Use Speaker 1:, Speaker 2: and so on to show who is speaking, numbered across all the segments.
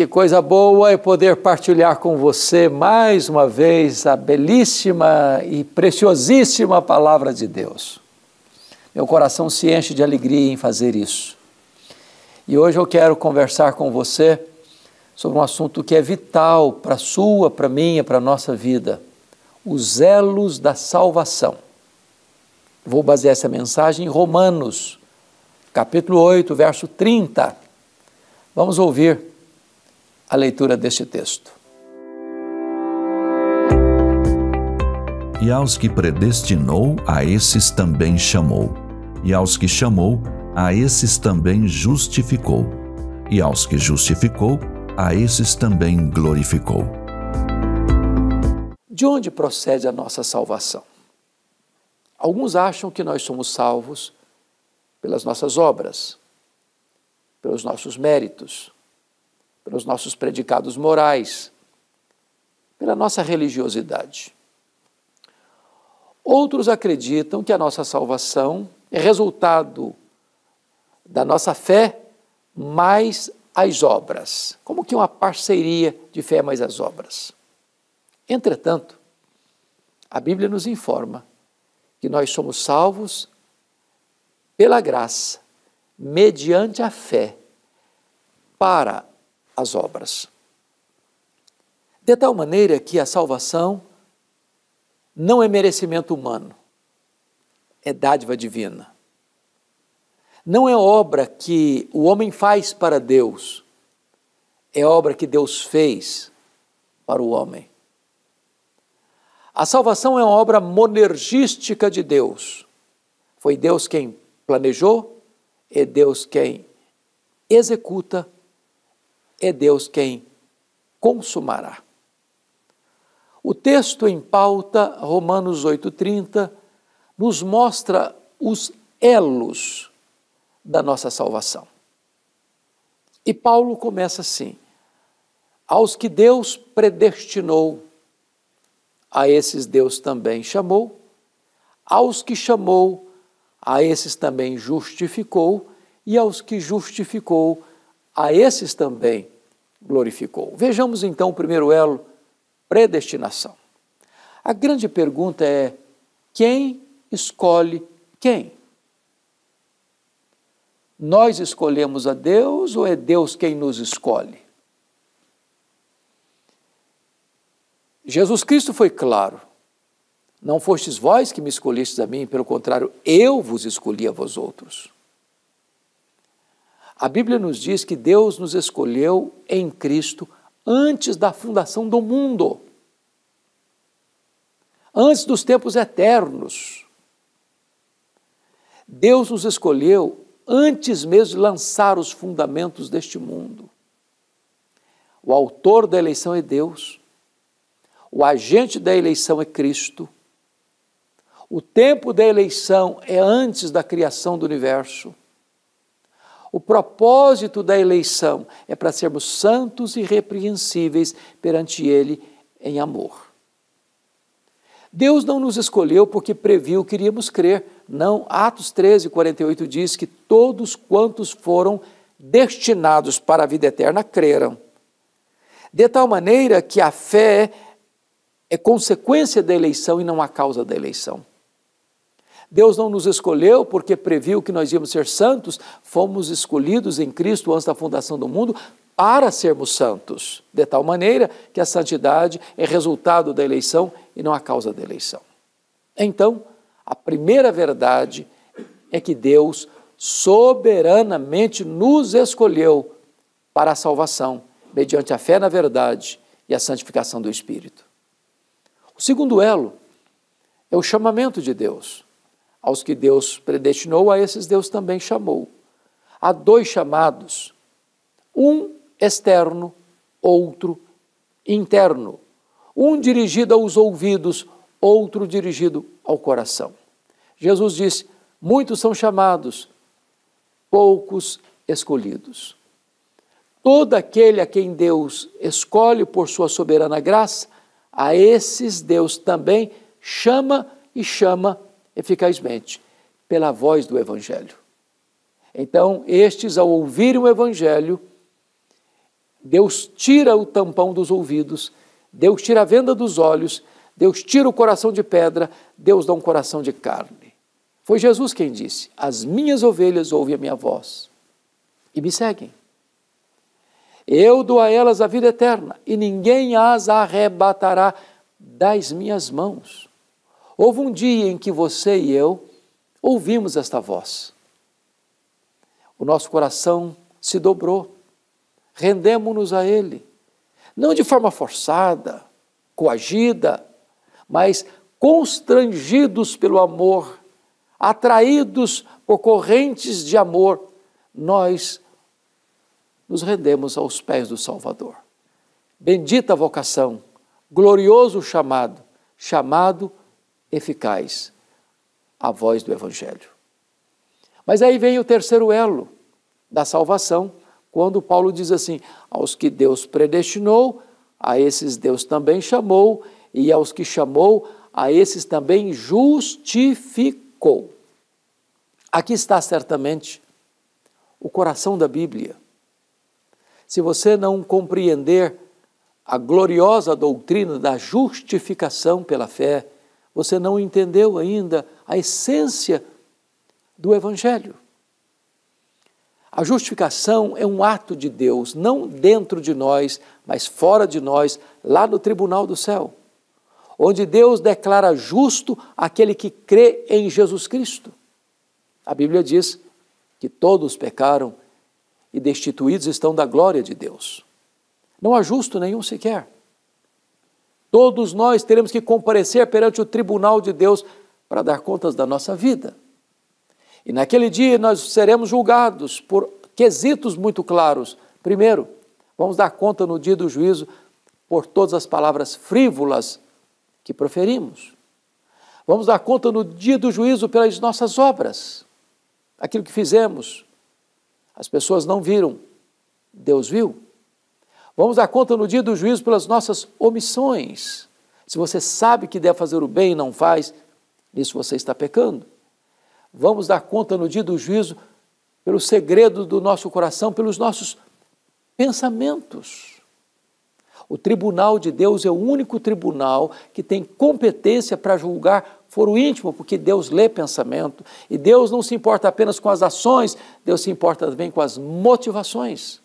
Speaker 1: Que coisa boa é poder partilhar com você mais uma vez a belíssima e preciosíssima palavra de Deus. Meu coração se enche de alegria em fazer isso. E hoje eu quero conversar com você sobre um assunto que é vital para a sua, para a minha, para a nossa vida: os elos da salvação. Vou basear essa mensagem em Romanos, capítulo 8, verso 30. Vamos ouvir a leitura deste texto. E aos que predestinou, a esses também chamou. E aos que chamou, a esses também justificou. E aos que justificou, a esses também glorificou. De onde procede a nossa salvação? Alguns acham que nós somos salvos pelas nossas obras, pelos nossos méritos, pelos nossos predicados morais, pela nossa religiosidade. Outros acreditam que a nossa salvação é resultado da nossa fé mais as obras, como que uma parceria de fé mais as obras. Entretanto, a Bíblia nos informa que nós somos salvos pela graça, mediante a fé, para as obras. De tal maneira que a salvação não é merecimento humano, é dádiva divina. Não é obra que o homem faz para Deus, é obra que Deus fez para o homem. A salvação é uma obra monergística de Deus. Foi Deus quem planejou, é Deus quem executa é Deus quem consumará. O texto em pauta, Romanos 8,30, nos mostra os elos da nossa salvação. E Paulo começa assim: aos que Deus predestinou, a esses Deus também chamou, aos que chamou, a esses também justificou, e aos que justificou, a esses também glorificou. Vejamos então o primeiro elo, predestinação. A grande pergunta é: quem escolhe quem? Nós escolhemos a Deus ou é Deus quem nos escolhe? Jesus Cristo foi claro. Não fostes vós que me escolhestes a mim, pelo contrário, eu vos escolhi a vós outros. A Bíblia nos diz que Deus nos escolheu em Cristo antes da fundação do mundo, antes dos tempos eternos. Deus nos escolheu antes mesmo de lançar os fundamentos deste mundo. O autor da eleição é Deus, o agente da eleição é Cristo, o tempo da eleição é antes da criação do universo o propósito da eleição é para sermos santos e repreensíveis perante Ele em amor. Deus não nos escolheu porque previu que iríamos crer. Não, Atos 13, 48 diz que todos quantos foram destinados para a vida eterna creram. De tal maneira que a fé é consequência da eleição e não a causa da eleição. Deus não nos escolheu porque previu que nós íamos ser santos, fomos escolhidos em Cristo antes da fundação do mundo para sermos santos, de tal maneira que a santidade é resultado da eleição e não a causa da eleição. Então, a primeira verdade é que Deus soberanamente nos escolheu para a salvação, mediante a fé na verdade e a santificação do Espírito. O segundo elo é o chamamento de Deus. Aos que Deus predestinou, a esses Deus também chamou. Há dois chamados, um externo, outro interno. Um dirigido aos ouvidos, outro dirigido ao coração. Jesus disse Muitos são chamados, poucos escolhidos. Todo aquele a quem Deus escolhe por sua soberana graça, a esses Deus também chama e chama eficazmente pela voz do Evangelho. Então, estes, ao ouvirem o Evangelho, Deus tira o tampão dos ouvidos, Deus tira a venda dos olhos, Deus tira o coração de pedra, Deus dá um coração de carne. Foi Jesus quem disse: As minhas ovelhas ouvem a minha voz e me seguem. Eu dou a elas a vida eterna e ninguém as arrebatará das minhas mãos. Houve um dia em que você e eu ouvimos esta voz. O nosso coração se dobrou. Rendemos-nos a Ele. Não de forma forçada, coagida, mas constrangidos pelo amor, atraídos por correntes de amor, nós nos rendemos aos pés do Salvador. Bendita vocação, glorioso chamado, chamado eficaz a voz do Evangelho. Mas aí vem o terceiro elo da salvação, quando Paulo diz assim: aos que Deus predestinou, a esses Deus também chamou, e aos que chamou, a esses também justificou. Aqui está certamente o coração da Bíblia. Se você não compreender a gloriosa doutrina da justificação pela fé, você não entendeu ainda a essência do Evangelho. A justificação é um ato de Deus, não dentro de nós, mas fora de nós, lá no tribunal do céu, onde Deus declara justo aquele que crê em Jesus Cristo. A Bíblia diz que todos pecaram e destituídos estão da glória de Deus. Não há justo nenhum sequer. Todos nós teremos que comparecer perante o tribunal de Deus para dar contas da nossa vida. E naquele dia nós seremos julgados por quesitos muito claros. Primeiro, vamos dar conta no dia do juízo por todas as palavras frívolas que proferimos. Vamos dar conta no dia do juízo pelas nossas obras, aquilo que fizemos. As pessoas não viram, Deus viu. Vamos dar conta no dia do juízo pelas nossas omissões. Se você sabe que deve fazer o bem e não faz, nisso você está pecando. Vamos dar conta no dia do juízo pelo segredo do nosso coração, pelos nossos pensamentos. O tribunal de Deus é o único tribunal que tem competência para julgar foro íntimo, porque Deus lê pensamento. E Deus não se importa apenas com as ações, Deus se importa também com as motivações.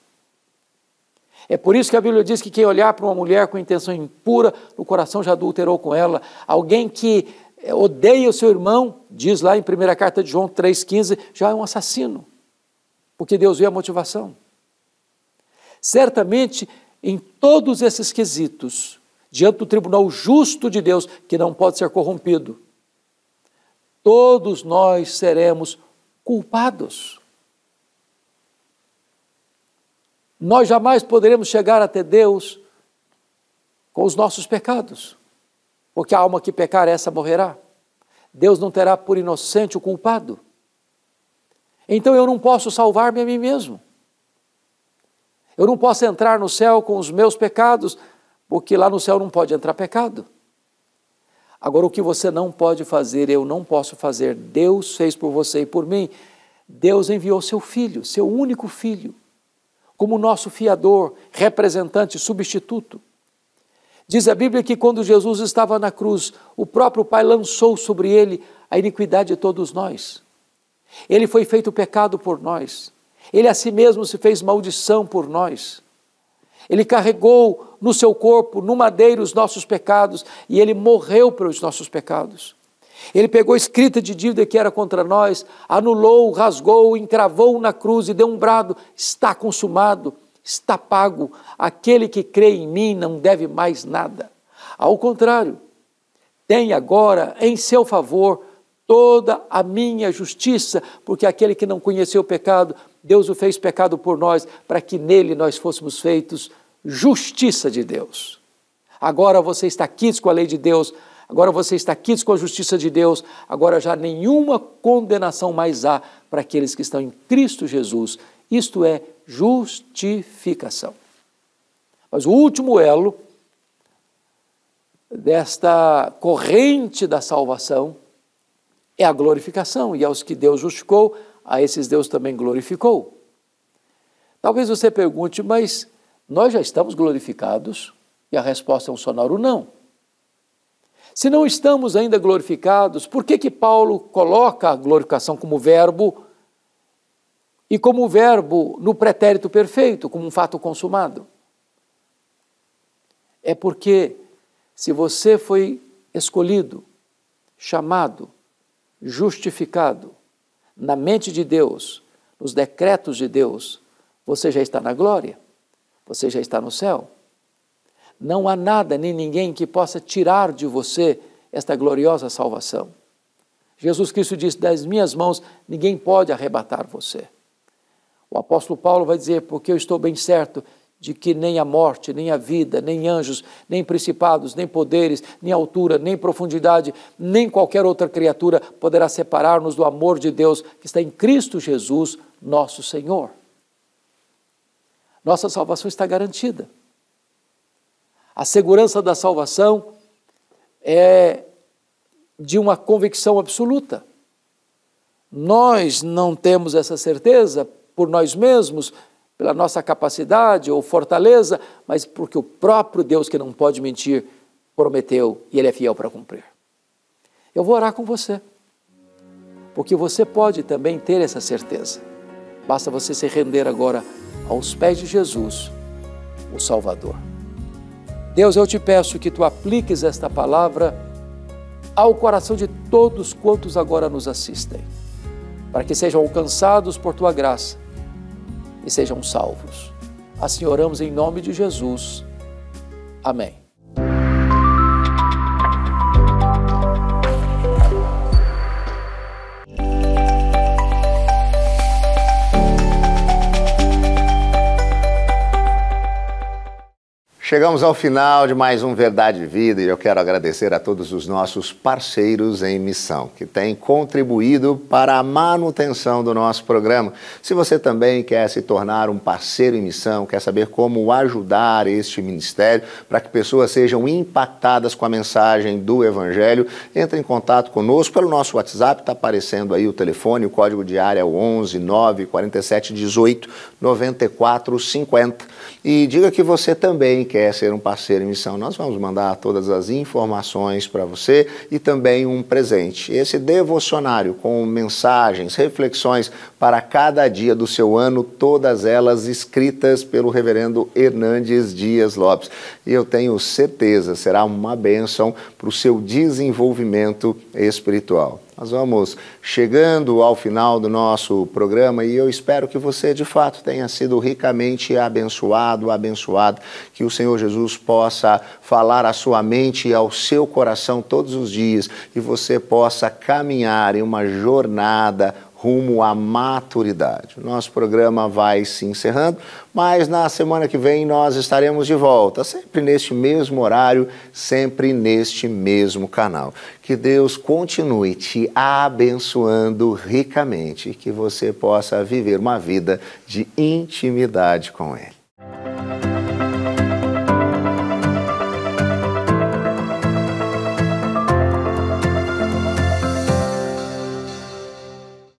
Speaker 1: É por isso que a Bíblia diz que quem olhar para uma mulher com intenção impura, no coração já adulterou com ela. Alguém que é, odeia o seu irmão, diz lá em 1 carta de João 3,15, já é um assassino, porque Deus vê a motivação. Certamente, em todos esses quesitos, diante do tribunal justo de Deus, que não pode ser corrompido, todos nós seremos culpados. Nós jamais poderemos chegar até Deus com os nossos pecados, porque a alma que pecar, essa morrerá. Deus não terá por inocente o culpado. Então eu não posso salvar-me a mim mesmo. Eu não posso entrar no céu com os meus pecados, porque lá no céu não pode entrar pecado. Agora, o que você não pode fazer, eu não posso fazer, Deus fez por você e por mim. Deus enviou seu filho, seu único filho, como nosso fiador, representante, substituto. Diz a Bíblia que quando Jesus estava na cruz, o próprio Pai lançou sobre ele a iniquidade de todos nós. Ele foi feito pecado por nós. Ele a si mesmo se fez maldição por nós. Ele carregou no seu corpo, no madeiro, os nossos pecados e ele morreu pelos nossos pecados. Ele pegou escrita de dívida que era contra nós, anulou, rasgou, encravou na cruz e deu um brado: está consumado, está pago. Aquele que crê em mim não deve mais nada. Ao contrário, tem agora em seu favor toda a minha justiça, porque aquele que não conheceu o pecado, Deus o fez pecado por nós, para que nele nós fôssemos feitos justiça de Deus. Agora você está quites com a lei de Deus Agora você está quites com a justiça de Deus, agora já nenhuma condenação mais há para aqueles que estão em Cristo Jesus. Isto é justificação. Mas o último elo desta corrente da salvação é a glorificação, e aos que Deus justificou, a esses Deus também glorificou. Talvez você pergunte, mas nós já estamos glorificados? E a resposta é um sonoro não. Se não estamos ainda glorificados, por que que Paulo coloca a glorificação como verbo e como verbo no pretérito perfeito, como um fato consumado? É porque se você foi escolhido, chamado, justificado na mente de Deus, nos decretos de Deus, você já está na glória, você já está no céu não há nada nem ninguém que possa tirar de você esta gloriosa salvação. Jesus Cristo disse: Das minhas mãos ninguém pode arrebatar você. O apóstolo Paulo vai dizer: Porque eu estou bem certo de que nem a morte, nem a vida, nem anjos, nem principados, nem poderes, nem altura, nem profundidade, nem qualquer outra criatura poderá separar-nos do amor de Deus que está em Cristo Jesus, nosso Senhor. Nossa salvação está garantida. A segurança da salvação é de uma convicção absoluta. Nós não temos essa certeza por nós mesmos, pela nossa capacidade ou fortaleza, mas porque o próprio Deus, que não pode mentir, prometeu e Ele é fiel para cumprir. Eu vou orar com você, porque você pode também ter essa certeza. Basta você se render agora aos pés de Jesus, o Salvador. Deus, eu te peço que tu apliques esta palavra ao coração de todos quantos agora nos assistem, para que sejam alcançados por tua graça e sejam salvos. Assim oramos em nome de Jesus. Amém.
Speaker 2: Chegamos ao final de mais um Verdade e Vida e eu quero agradecer a todos os nossos parceiros em missão que têm contribuído para a manutenção do nosso programa. Se você também quer se tornar um parceiro em missão, quer saber como ajudar este ministério para que pessoas sejam impactadas com a mensagem do Evangelho, entre em contato conosco pelo nosso WhatsApp, está aparecendo aí o telefone, o código de área é o 11 9 47 18 94 50. E diga que você também quer quer ser um parceiro em missão, nós vamos mandar todas as informações para você e também um presente. Esse devocionário com mensagens, reflexões para cada dia do seu ano, todas elas escritas pelo reverendo Hernandes Dias Lopes. E eu tenho certeza será uma bênção para o seu desenvolvimento espiritual. Nós vamos chegando ao final do nosso programa e eu espero que você de fato tenha sido ricamente abençoado, abençoado, que o Senhor Jesus possa falar à sua mente e ao seu coração todos os dias e você possa caminhar em uma jornada rumo à maturidade. Nosso programa vai se encerrando, mas na semana que vem nós estaremos de volta, sempre neste mesmo horário, sempre neste mesmo canal. Que Deus continue te abençoando ricamente e que você possa viver uma vida de intimidade com Ele.